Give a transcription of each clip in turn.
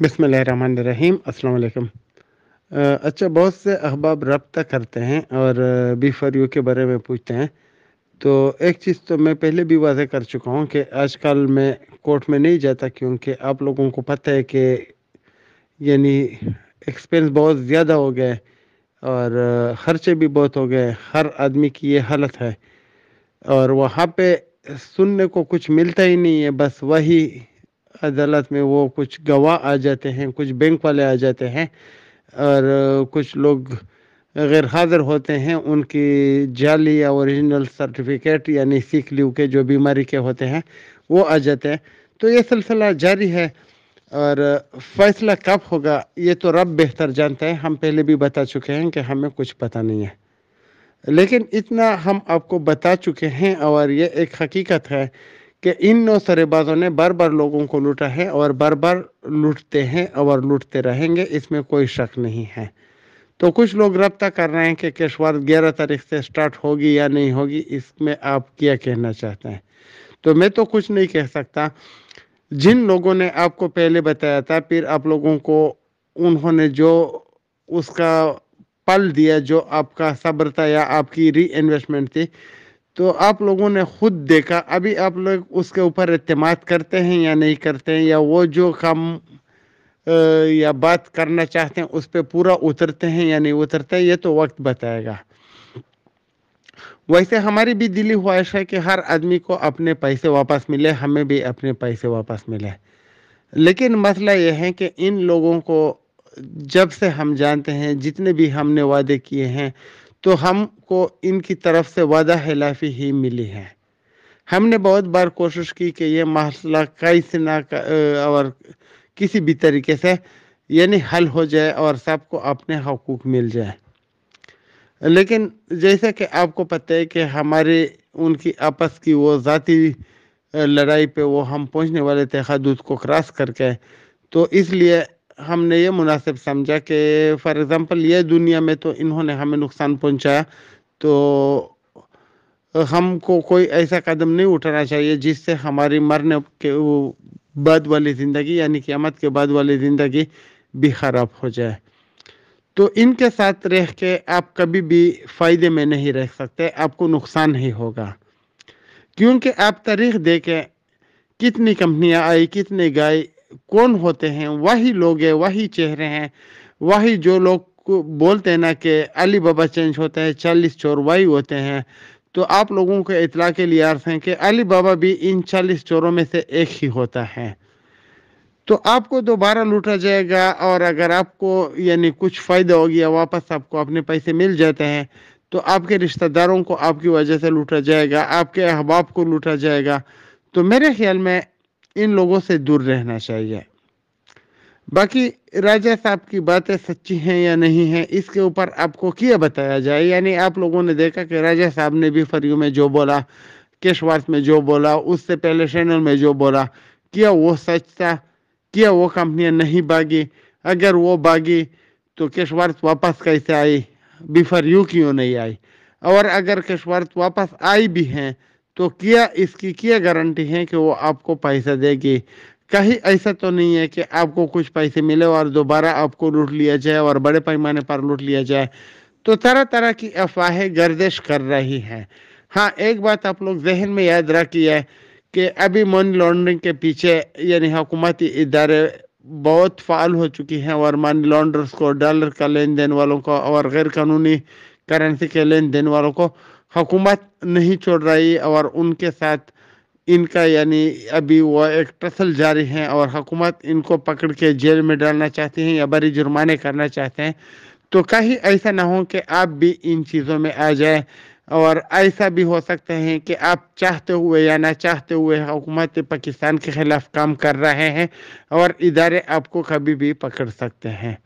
बसमिल रहीम अस्सलाम अच्छा बहुत से अहबाब रबता करते हैं और बी फॉर यू के बारे में पूछते हैं तो एक चीज़ तो मैं पहले भी वादे कर चुका हूँ कि आजकल मैं कोर्ट में नहीं जाता क्योंकि आप लोगों को पता है कि यानी एक्सपेंस बहुत ज़्यादा हो गए और ख़र्चे भी बहुत हो गए हर आदमी की ये हालत है और वहाँ पे सुनने को कुछ मिलता ही नहीं है बस वही अदालत में वो कुछ गवाह आ जाते हैं कुछ बैंक वाले आ जाते हैं और कुछ लोग गैर हाजिर होते हैं उनकी जाली या ओरिजिनल सर्टिफिकेट यानी सीख लीव के जो बीमारी के होते हैं वो आ जाते हैं तो ये सिलसिला जारी है और फैसला कब होगा ये तो रब बेहतर जानता है हम पहले भी बता चुके हैं कि हमें कुछ पता नहीं है लेकिन इतना हम आपको बता चुके हैं और ये एक हकीकत है कि इन नौ सरेबाजों ने बार बार लोगों को लूटा है और बार बार लूटते हैं और लूटते रहेंगे इसमें कोई शक नहीं है तो कुछ लोग रब्ता कर रहे हैं कि केशवाद ग्यारह तारीख से स्टार्ट होगी या नहीं होगी इसमें आप क्या कहना चाहते हैं तो मैं तो कुछ नहीं कह सकता जिन लोगों ने आपको पहले बताया था फिर आप लोगों को उन्होंने जो उसका पल दिया जो आपका सब्र था या आपकी री इन्वेस्टमेंट थी तो आप लोगों ने खुद देखा अभी आप लोग उसके ऊपर अतमाद करते हैं या नहीं करते हैं या वो जो काम या बात करना चाहते हैं उस पर पूरा उतरते हैं या नहीं उतरते ये तो वक्त बताएगा वैसे हमारी भी दिली ख्वाहिश है कि हर आदमी को अपने पैसे वापस मिले हमें भी अपने पैसे वापस मिले लेकिन मसला यह है कि इन लोगों को जब से हम जानते हैं जितने भी हमने वादे किए हैं तो हमको इनकी तरफ से वादा हिलाफी ही मिली है हमने बहुत बार कोशिश की कि ये मसला कैसे ना और किसी भी तरीके से यानी हल हो जाए और सबको अपने हकूक मिल जाए लेकिन जैसे कि आपको पता है कि हमारे उनकी आपस की वो जाति लड़ाई पे वो हम पहुंचने वाले थे हदूद को क्रॉस करके तो इसलिए हमने ये मुनासिब समझा कि फ़ॉर एग्ज़ाम्पल ये दुनिया में तो इन्होंने हमें नुकसान पहुंचाया तो हमको कोई ऐसा कदम नहीं उठाना चाहिए जिससे हमारी मरने के बाद वाली ज़िंदगी यानी क़्यामत के बाद वाली ज़िंदगी भी ख़राब हो जाए तो इनके साथ रह के आप कभी भी फ़ायदे में नहीं रह सकते आपको नुकसान ही होगा क्योंकि आप तारीख देखें कितनी कंपनियाँ आई कितने गाय कौन होते हैं वही लोग हैं वही चेहरे हैं वही जो लोग बोलते हैं ना कि अली बाबा चेंज होते हैं चालीस चोर वही होते हैं तो आप लोगों को इतला के लिए अर्थ है कि अली बाबा भी इन चालीस चोरों में से एक ही होता है तो आपको दोबारा लूटा जाएगा और अगर आपको यानी कुछ फ़ायदा हो गया वापस आपको अपने पैसे मिल जाते हैं तो आपके रिश्तेदारों को आपकी वजह से लूटा जाएगा आपके अहबाब को लूटा जाएगा तो मेरे ख्याल में इन लोगों से दूर रहना चाहिए बाकी राजा साहब की बातें सच्ची हैं या नहीं है इसके ऊपर आपको क्या बताया जाए यानी आप लोगों ने देखा कि राजा साहब ने भी फरियो में जो बोला केशवास में जो बोला उससे पहले शैनल में जो बोला क्या वो सच था क्या वो कंपनियां नहीं भागी अगर वो भागी तो केशवार्थ वापस कैसे आई बिफर यू क्यों नहीं आई और अगर केशवार्थ वापस आई भी हैं तो किया इसकी क्या गारंटी है कि वो आपको पैसा देगी कहीं ऐसा तो नहीं है कि आपको कुछ पैसे मिले और दोबारा आपको लूट लिया जाए और बड़े पैमाने पर लूट लिया जाए तो तरह तरह की अफवाहें गर्दिश कर रही हैं हाँ एक बात आप लोग जहन में याद रखी है कि अभी मनी लॉन्ड्रिंग के पीछे यानी हुकूमती इदारे बहुत फाल हो चुकी हैं और मनी लॉन्ड्रर्स को डॉलर का लेन देन वालों को और गैर कानूनी करेंसी के लेन देन वालों को हुकूमत नहीं छोड़ रही और उनके साथ इनका यानी अभी वो एक टसल जारी है और हुकूमत इनको पकड़ के जेल में डालना चाहती है या बड़ी जुर्माने करना चाहते हैं तो कहीं ऐसा ना हो कि आप भी इन चीज़ों में आ जाए और ऐसा भी हो सकता है कि आप चाहते हुए या ना चाहते हुए हुकूमत पाकिस्तान के ख़िलाफ़ काम कर रहे हैं और इदारे आपको कभी भी पकड़ सकते हैं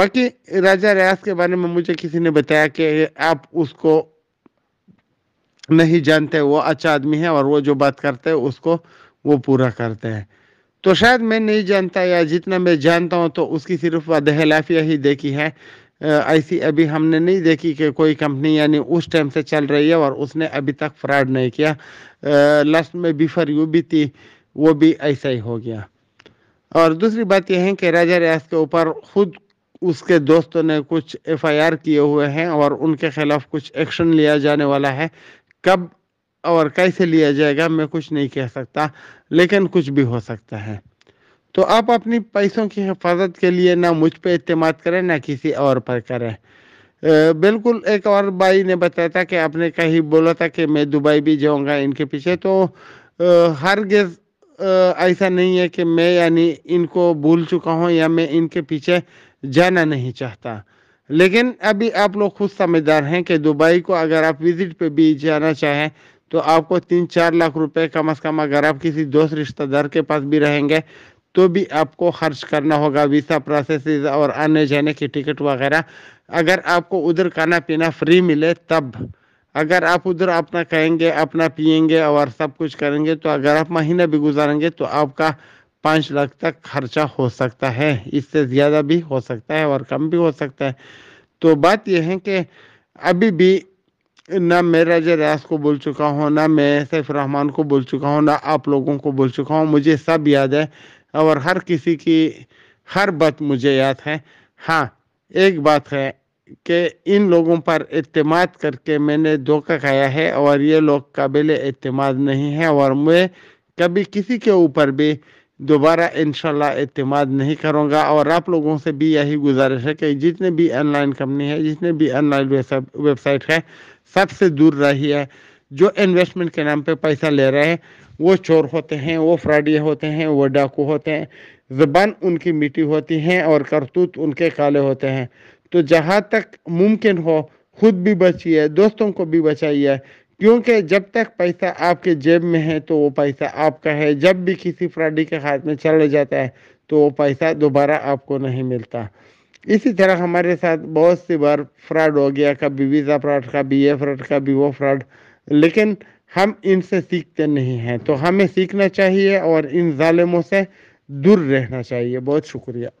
बाकी राजा रियाज के बारे में मुझे किसी ने बताया कि आप उसको नहीं जानते वो अच्छा आदमी है और वो जो बात करते हैं उसको वो पूरा करते हैं तो शायद मैं नहीं जानता या जितना मैं जानता हूँ तो उसकी सिर्फ दहलाफिया ही देखी है ऐसी अभी हमने नहीं देखी कि कोई कंपनी यानी उस टाइम से चल रही है और उसने अभी तक फ्रॉड नहीं किया लास्ट में बिफर यू भी थी वो भी ऐसा ही हो गया और दूसरी बात यह है कि राजा रियाज के ऊपर खुद उसके दोस्तों ने कुछ एफआईआर किए हुए हैं और उनके खिलाफ कुछ एक्शन लिया जाने वाला है कब और कैसे लिया जाएगा मैं कुछ नहीं कह सकता लेकिन कुछ भी हो सकता है तो आप अपनी पैसों की हिफाजत के लिए ना मुझ पे अतमाद करें ना किसी और पर करें बिल्कुल एक और भाई ने बताया था कि आपने कहीं बोला था कि मैं दुबई भी जाऊंगा इनके पीछे तो हर गेज ऐसा नहीं है कि मैं यानी इनको भूल चुका हूं या मैं इनके पीछे जाना नहीं चाहता लेकिन अभी आप लोग खुद समझदार हैं कि दुबई को अगर आप विजिट पे भी जाना चाहें तो आपको तीन चार लाख रुपए कम अज़ कम अगर आप किसी दोस्त रिश्तेदार के पास भी रहेंगे तो भी आपको खर्च करना होगा वीसा प्रोसेस और आने जाने की टिकट वगैरह अगर आपको उधर खाना पीना फ्री मिले तब अगर आप उधर अपना कहेंगे अपना पियेंगे और सब कुछ करेंगे तो अगर आप महीना भी गुजारेंगे तो आपका पाँच लाख तक खर्चा हो सकता है इससे ज़्यादा भी हो सकता है और कम भी हो सकता है तो बात यह है कि अभी भी ना मैं राजा रियाज को बोल चुका हूँ ना मैं सैफ रहमान को बोल चुका हूँ ना आप लोगों को बोल चुका हूँ मुझे सब याद है और हर किसी की हर बात मुझे याद है हाँ एक बात है कि इन लोगों पर अतमाद करके मैंने धोखा खाया है और ये लोग काबिल अतमाद नहीं है और मैं कभी किसी के ऊपर भी दोबारा इन अतमाद नहीं करूँगा और आप लोगों से भी यही गुजारिश है कि जितने भी ऑनलाइन कंपनी है जितने भी ऑनलाइन वेबसाइट है सबसे दूर रही है जो इन्वेस्टमेंट के नाम पे पैसा ले रहे हैं वो चोर होते हैं वो फ्रॉडिये होते हैं वो डाकू होते हैं ज़बान उनकी मीठी होती हैं और करतूत उनके काले होते हैं तो जहाँ तक मुमकिन हो खुद भी बचिए दोस्तों को भी बचाइए क्योंकि जब तक पैसा आपके जेब में है तो वो पैसा आपका है जब भी किसी फ्रॉडी के हाथ में चल जाता है तो वो पैसा दोबारा आपको नहीं मिलता इसी तरह हमारे साथ बहुत सी बार फ्रॉड हो गया कभी वीज़ा फ्रॉड कभी ये फ्रॉड कभी वो फ्रॉड लेकिन हम इनसे सीखते नहीं हैं तो हमें सीखना चाहिए और इन ालिमों से दूर रहना चाहिए बहुत शुक्रिया